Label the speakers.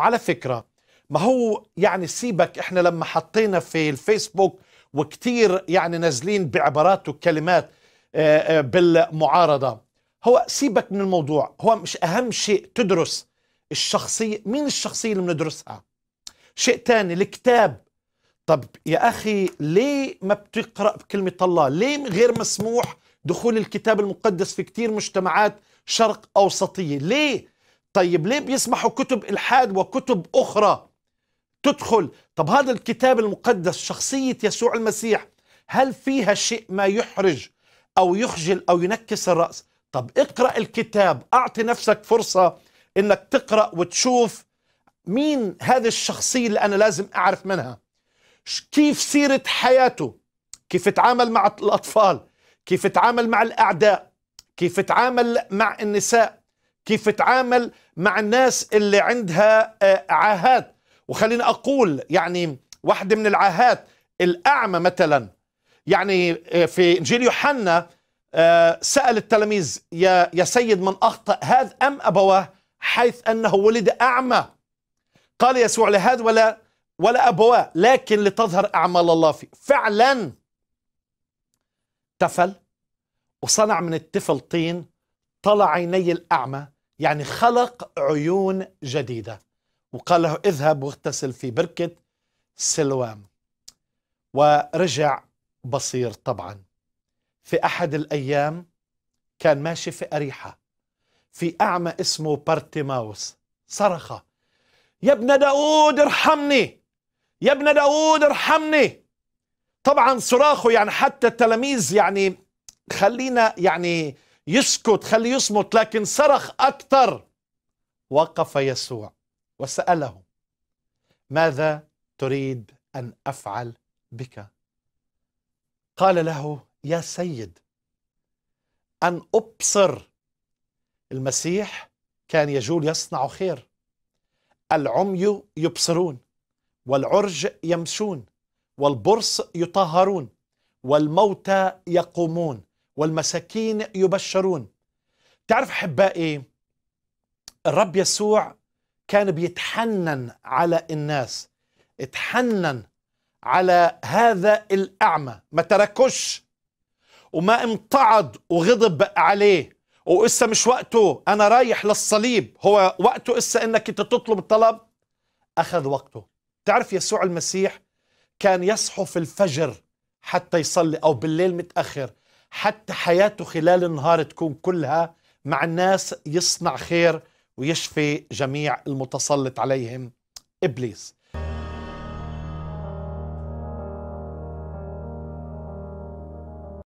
Speaker 1: على فكره ما هو يعني سيبك احنا لما حطينا في الفيسبوك وكتير يعني نازلين بعبارات وكلمات آه، آه، بالمعارضه هو سيبك من الموضوع هو مش اهم شيء تدرس الشخصيه مين الشخصيه اللي بندرسها شيء تاني الكتاب طب يا اخي ليه ما بتقرا بكلمه الله ليه غير مسموح دخول الكتاب المقدس في كتير مجتمعات شرق اوسطيه ليه طيب ليه بيسمحوا كتب الحاد وكتب اخرى تدخل طب هذا الكتاب المقدس شخصيه يسوع المسيح هل فيها شيء ما يحرج او يخجل او ينكس الراس طب اقرا الكتاب اعطي نفسك فرصه انك تقرا وتشوف مين هذه الشخصيه اللي انا لازم اعرف منها كيف سيره حياته كيف تعامل مع الاطفال كيف تعامل مع الاعداء كيف تعامل مع النساء كيف تتعامل مع الناس اللي عندها آه، عاهات وخليني أقول يعني واحدة من العاهات الأعمى مثلا يعني آه، في إنجيل يوحنا آه، سأل التلاميذ يا, يا سيد من أخطأ هذا أم أبواه حيث أنه ولد أعمى قال يسوع لهذا ولا ولا أبواه لكن لتظهر أعمال الله فيه فعلا تفل وصنع من التفل طين طلع عيني الأعمى يعني خلق عيون جديدة وقال له اذهب واغتسل في بركة سلوام ورجع بصير طبعا في أحد الأيام كان ماشي في أريحة في أعمى اسمه بارتيماوس صرخ يا ابن داود ارحمني يا ابن داود ارحمني طبعا صراخه يعني حتى التلاميذ يعني خلينا يعني يسكت خليه يصمت لكن صرخ أكثر وقف يسوع وسأله ماذا تريد أن أفعل بك قال له يا سيد أن أبصر المسيح كان يجول يصنع خير العمي يبصرون والعرج يمشون والبرص يطهرون والموتى يقومون والمساكين يبشرون تعرف احبائي الرب يسوع كان بيتحنن على الناس اتحنن على هذا الأعمى ما تركش وما امتعض وغضب عليه وإسا مش وقته أنا رايح للصليب هو وقته إسا إنك تطلب الطلب أخذ وقته تعرف يسوع المسيح كان يصحو في الفجر حتى يصلي أو بالليل متأخر حتى حياته خلال النهار تكون كلها مع الناس يصنع خير ويشفي جميع المتسلط عليهم ابليس